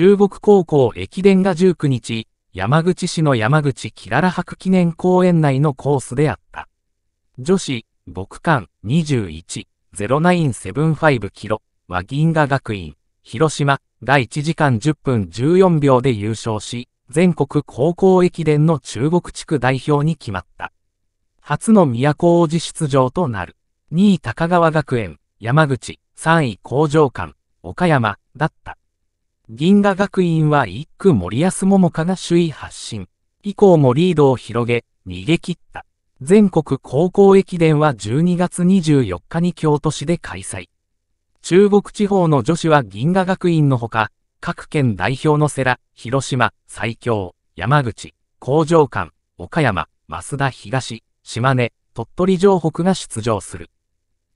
中国高校駅伝が19日、山口市の山口キララ博記念公園内のコースであった。女子、牧館21-0975キロ、和銀河学院、広島が1時間10分14秒で優勝し、全国高校駅伝の中国地区代表に決まった。初の都王子出場となる。2位高川学園、山口、3位工場館、岡山、だった。銀河学院は一区森安桃香が首位発進。以降もリードを広げ、逃げ切った。全国高校駅伝は12月24日に京都市で開催。中国地方の女子は銀河学院のほか、各県代表の世羅、広島、最強、山口、工場館、岡山、増田東、島根、鳥取城北が出場する。